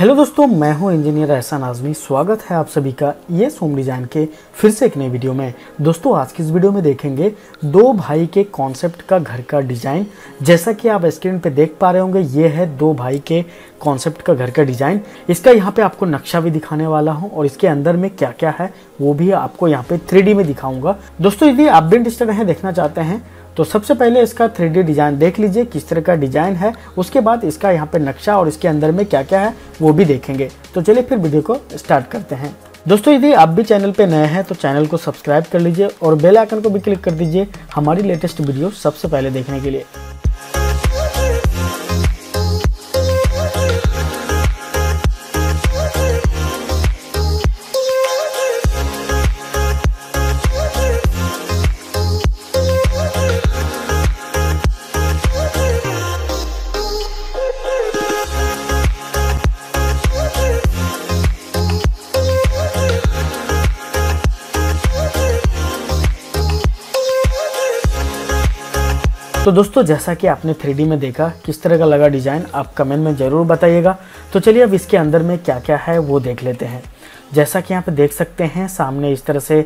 hello दोस्तों मैं हूं इंजीनियर एहसान आजमी स्वागत है आप सभी का ये सोम डिज़ाइन के फिर से एक नई वीडियो में दोस्तों आज की इस वीडियो में देखेंगे दो भाई के कॉन्सेप्ट का घर का डिज़ाइन जैसा कि आप स्क्रीन पे देख पा रहे होंगे ये है दो भाई के कॉन्सेप्ट का घर का डिज़ाइन इसका यहाँ पे आपको नक्शा भी दिखाने वाला हूँ और इसके अंदर में क्या क्या है वो भी आपको यहाँ पे थ्री में दिखाऊंगा दोस्तों यदि आप भी इंटरेस्टेड हैं देखना चाहते हैं तो सबसे पहले इसका थ्री डिज़ाइन देख लीजिए किस तरह का डिज़ाइन है उसके बाद इसका यहाँ पे नक्शा और इसके अंदर में क्या क्या है वो भी देखेंगे तो चलिए फिर वीडियो को स्टार्ट करते हैं दोस्तों यदि आप भी चैनल पे नए हैं तो चैनल को सब्सक्राइब कर लीजिए और बेल आइकन को भी क्लिक कर दीजिए हमारी लेटेस्ट वीडियो सबसे पहले देखने के लिए तो दोस्तों जैसा कि आपने थ्री में देखा किस तरह का लगा डिज़ाइन आप कमेंट में ज़रूर बताइएगा तो चलिए अब इसके अंदर में क्या क्या है वो देख लेते हैं जैसा कि यहाँ पे देख सकते हैं सामने इस तरह से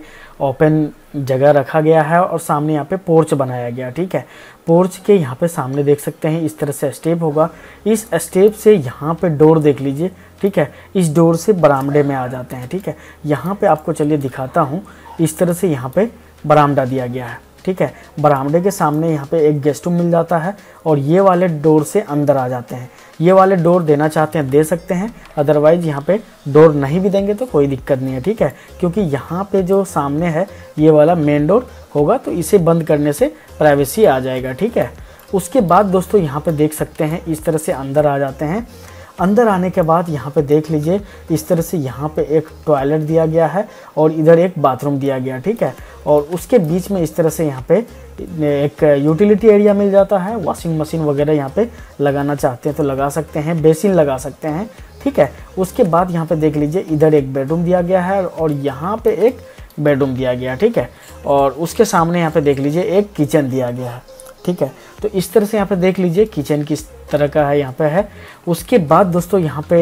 ओपन जगह रखा गया है और सामने यहाँ पे पोर्च बनाया गया ठीक है पोर्च के यहाँ पे सामने देख सकते हैं इस तरह से स्टेप होगा इस स्टेप से यहाँ पे डोर देख लीजिए ठीक है इस डोर से बरामदे में आ जाते हैं ठीक है यहाँ पे आपको चलिए दिखाता हूँ इस तरह से यहाँ पर बरामदा दिया गया है ठीक है बरामदे के सामने यहाँ पे एक गेस्ट रूम मिल जाता है और ये वाले डोर से अंदर आ जाते हैं ये वाले डोर देना चाहते हैं दे सकते हैं अदरवाइज़ यहाँ पे डोर नहीं भी देंगे तो कोई दिक्कत नहीं है ठीक है क्योंकि यहाँ पे जो सामने है ये वाला मेन डोर होगा तो इसे बंद करने से प्राइवेसी आ जाएगा ठीक है उसके बाद दोस्तों यहाँ पर देख सकते हैं इस तरह से अंदर आ जाते हैं अंदर आने के बाद यहाँ पे देख लीजिए इस तरह से यहाँ पे एक टॉयलेट दिया गया है और इधर एक बाथरूम दिया गया ठीक है और उसके बीच में इस तरह से यहाँ पे एक यूटिलिटी एरिया मिल जाता है वॉशिंग मशीन वगैरह यहाँ पे लगाना चाहते हैं तो लगा सकते हैं बेसिन लगा सकते हैं ठीक है उसके बाद यहाँ पे देख लीजिए इधर एक बेडरूम दिया गया है और यहाँ पे एक बेडरूम दिया गया ठीक है और उसके सामने यहाँ पे देख लीजिए एक किचन दिया गया है ठीक है तो इस तरह से यहाँ पे देख लीजिए किचन किस तरह का है यहाँ पे है उसके बाद दोस्तों यहाँ पे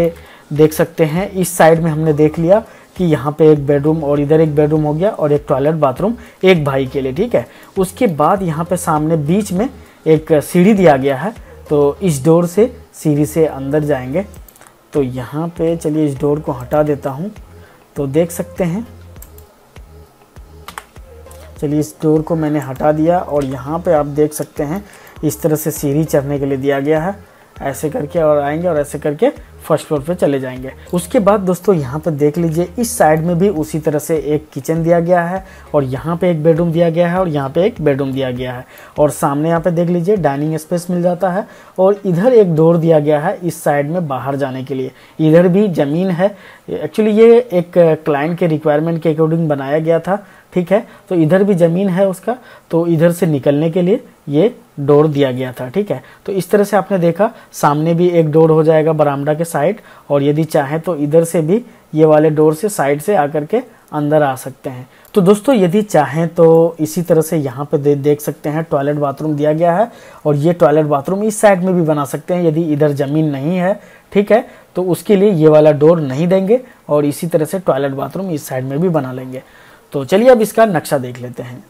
देख सकते हैं इस साइड में हमने देख लिया कि यहाँ पे एक बेडरूम और इधर एक बेडरूम हो गया और एक टॉयलेट बाथरूम एक भाई के लिए ठीक है उसके बाद यहाँ पे सामने बीच में एक सीढ़ी दिया गया है तो इस डोर से सीढ़ी से अंदर जाएंगे तो यहाँ पे चलिए इस डोर को हटा देता हूँ तो देख सकते हैं चलिए इस डोर को मैंने हटा दिया और यहाँ पे आप देख सकते हैं इस तरह से सीढ़ी चढ़ने के लिए दिया गया है ऐसे करके और आएंगे और ऐसे करके फर्स्ट फ्लोर पे चले जाएंगे उसके बाद दोस्तों यहाँ पे देख लीजिए इस साइड में भी उसी तरह से एक किचन दिया गया है और यहाँ पे एक बेडरूम दिया गया है और यहाँ पे एक बेडरूम दिया गया है और सामने यहाँ पे देख लीजिए डाइनिंग स्पेस मिल जाता है और इधर एक डोर दिया गया है इस साइड में बाहर जाने के लिए इधर भी ज़मीन है एक्चुअली ये एक क्लाइंट के रिक्वायरमेंट के अकॉर्डिंग बनाया गया था ठीक है तो इधर भी ज़मीन है उसका तो इधर से निकलने के लिए ये डोर दिया गया था ठीक है तो इस तरह से आपने देखा सामने भी एक डोर हो जाएगा बरामदा के साइड और यदि चाहें तो इधर से भी ये वाले डोर से साइड से आकर के अंदर आ सकते हैं तो दोस्तों यदि चाहें तो इसी तरह से यहाँ पे दे, देख सकते हैं टॉयलेट बाथरूम दिया गया है और ये टॉयलेट बाथरूम इस साइड में भी बना सकते हैं यदि इधर ज़मीन नहीं है ठीक है तो उसके लिए ये वाला डोर नहीं देंगे और इसी तरह से टॉयलेट बाथरूम इस साइड में भी बना लेंगे तो चलिए अब इसका नक्शा देख लेते हैं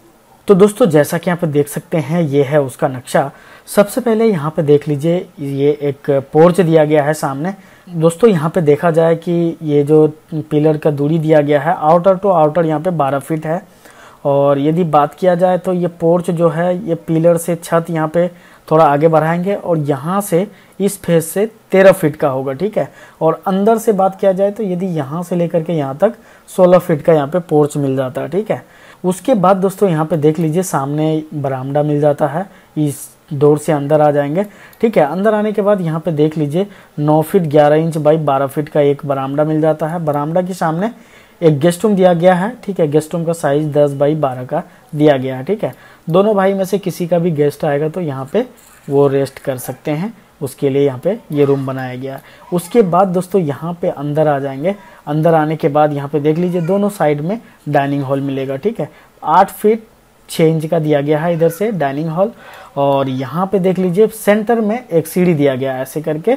तो दोस्तों जैसा कि यहाँ पर देख सकते हैं ये है उसका नक्शा सबसे पहले यहाँ पे देख लीजिए ये एक पोर्च दिया गया है सामने दोस्तों यहाँ पे देखा जाए कि ये जो पिलर का दूरी दिया गया है आउटर टू आउटर यहाँ पे 12 फीट है और यदि बात किया जाए तो ये पोर्च जो है ये पिलर से छत यहाँ पे थोड़ा आगे बढ़ाएंगे और यहाँ से इस फेस से तेरह फीट का होगा ठीक है और अंदर से बात किया जाए तो यदि यहाँ से लेकर के यहाँ तक सोलह फीट का यहाँ पे पोर्च मिल जाता है ठीक है उसके बाद दोस्तों यहाँ पे देख लीजिए सामने बरामदा मिल जाता है इस डोर से अंदर आ जाएंगे ठीक है अंदर आने के बाद यहाँ पे देख लीजिए 9 फीट 11 इंच बाई 12 फीट का एक बरामदा मिल जाता है बरामदा के सामने एक गेस्ट रूम दिया गया है ठीक है गेस्ट रूम का साइज दस बाई बारह का दिया गया है ठीक है दोनों भाई में से किसी का भी गेस्ट आएगा तो यहाँ पे वो रेस्ट कर सकते हैं उसके लिए यहाँ पे ये रूम बनाया गया है उसके बाद दोस्तों यहाँ पे अंदर आ जाएंगे अंदर आने के बाद यहाँ पे देख लीजिए दोनों साइड में डाइनिंग हॉल मिलेगा ठीक है आठ फीट छः इंच का दिया गया है इधर से डाइनिंग हॉल और यहाँ पे देख लीजिए सेंटर में एक सीढ़ी दिया गया है ऐसे करके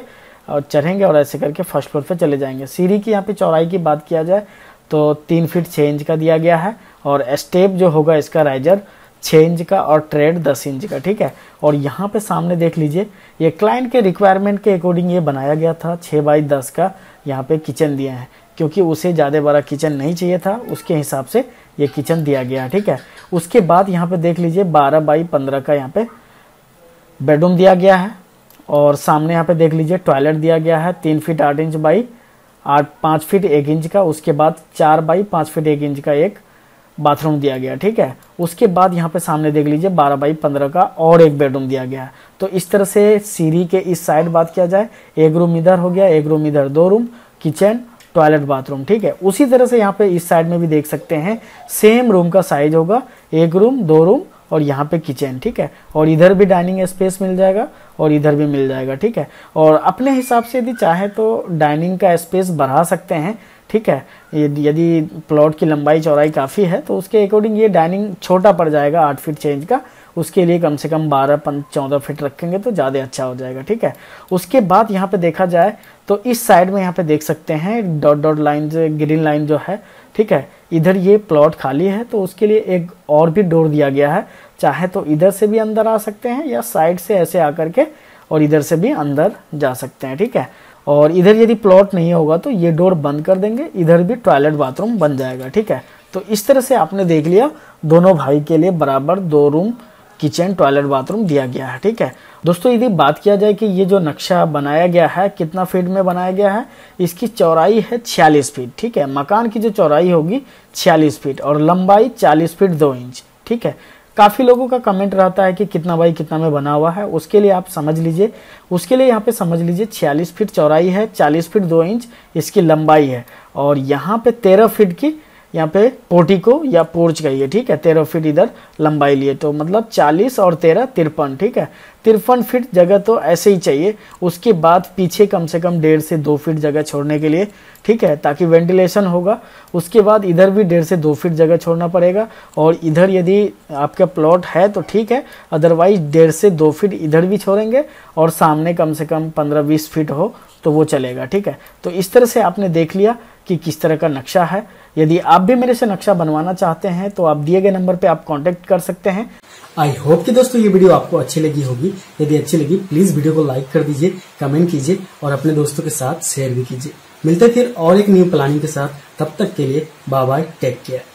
और चढ़ेंगे और ऐसे करके फर्स्ट फ्लोर पर चले जाएंगे सीढ़ी की यहाँ पे चौराई की बात किया जाए तो तीन फीट छः इंच का दिया गया है और स्टेप जो होगा इसका राइजर छः इंच का और ट्रेड दस इंच का ठीक है और यहाँ पे सामने देख लीजिए ये क्लाइंट के रिक्वायरमेंट के अकॉर्डिंग ये बनाया गया था छः बाई दस का यहाँ पे किचन दिया है क्योंकि उसे ज़्यादा बड़ा किचन नहीं चाहिए था उसके हिसाब से ये किचन दिया गया ठीक है उसके बाद यहाँ पे देख लीजिए बारह बाई पंद्रह का यहाँ पे बेडरूम दिया गया है और सामने यहाँ पे देख लीजिए टॉयलेट दिया गया है तीन फीट आठ इंच बाई आठ पाँच फीट एक इंच का उसके बाद चार बाई पाँच फीट एक इंच का एक बाथरूम दिया गया ठीक है उसके बाद यहाँ पे सामने देख लीजिए बारह बाई पंद्रह का और एक बेडरूम दिया गया तो इस तरह से सीढ़ी के इस साइड बात किया जाए एक रूम इधर हो गया एक रूम इधर दो रूम किचन टॉयलेट बाथरूम ठीक है उसी तरह से यहाँ पे इस साइड में भी देख सकते हैं सेम रूम का साइज होगा एक रूम दो रूम और यहाँ पे किचन ठीक है और इधर भी डाइनिंग स्पेस मिल जाएगा और इधर भी मिल जाएगा ठीक है और अपने हिसाब से यदि चाहे तो डाइनिंग का स्पेस बढ़ा सकते हैं ठीक है यदि प्लॉट की लंबाई चौड़ाई काफ़ी है तो उसके अकॉर्डिंग ये डाइनिंग छोटा पड़ जाएगा आठ फीट चेंज का उसके लिए कम से कम बारह पंद चौदह फीट रखेंगे तो ज़्यादा अच्छा हो जाएगा ठीक है उसके बाद यहाँ पे देखा जाए तो इस साइड में यहाँ पे देख सकते हैं डॉट डॉट लाइन जो ग्रीन लाइन जो है ठीक है इधर ये प्लॉट खाली है तो उसके लिए एक और भी डोर दिया गया है चाहे तो इधर से भी अंदर आ सकते हैं या साइड से ऐसे आकर के और इधर से भी अंदर जा सकते हैं ठीक है और इधर यदि प्लॉट नहीं होगा तो ये डोर बंद कर देंगे इधर भी टॉयलेट बाथरूम बन जाएगा ठीक है तो इस तरह से आपने देख लिया दोनों भाई के लिए बराबर दो रूम किचन टॉयलेट बाथरूम दिया गया है ठीक है दोस्तों यदि बात किया जाए कि ये जो नक्शा बनाया गया है कितना फीट में बनाया गया है इसकी चौड़ाई है छियालीस फीट ठीक है मकान की जो चौड़ाई होगी छियालीस फीट और लंबाई चालीस फीट दो इंच ठीक है काफ़ी लोगों का कमेंट रहता है कि कितना बाई कितना में बना हुआ है उसके लिए आप समझ लीजिए उसके लिए यहाँ पे समझ लीजिए 46 फीट चौड़ाई है 40 फीट 2 इंच इसकी लंबाई है और यहाँ पे 13 फीट की यहाँ पे पोर्टिको या पोर्च कहिए ठीक है तेरह फीट इधर लंबाई लिए तो मतलब चालीस और तेरह तिरपन ठीक है तिरपन फीट जगह तो ऐसे ही चाहिए उसके बाद पीछे कम से कम डेढ़ से दो फीट जगह छोड़ने के लिए ठीक है ताकि वेंटिलेशन होगा उसके बाद इधर भी डेढ़ से दो फीट जगह छोड़ना पड़ेगा और इधर यदि आपका प्लॉट है तो ठीक है अदरवाइज डेढ़ से दो फीट इधर भी छोड़ेंगे और सामने कम से कम पंद्रह बीस फीट हो तो वो चलेगा ठीक है तो इस तरह से आपने देख लिया कि किस तरह का नक्शा है यदि आप भी मेरे से नक्शा बनवाना चाहते हैं तो आप दिए गए नंबर पे आप कांटेक्ट कर सकते हैं आई होप कि दोस्तों ये वीडियो आपको अच्छी लगी होगी यदि अच्छी लगी प्लीज वीडियो को लाइक कर दीजिए कमेंट कीजिए और अपने दोस्तों के साथ शेयर भी कीजिए मिलते फिर और एक न्यू प्लानिंग के साथ तब तक के लिए बाय बाय टेक केयर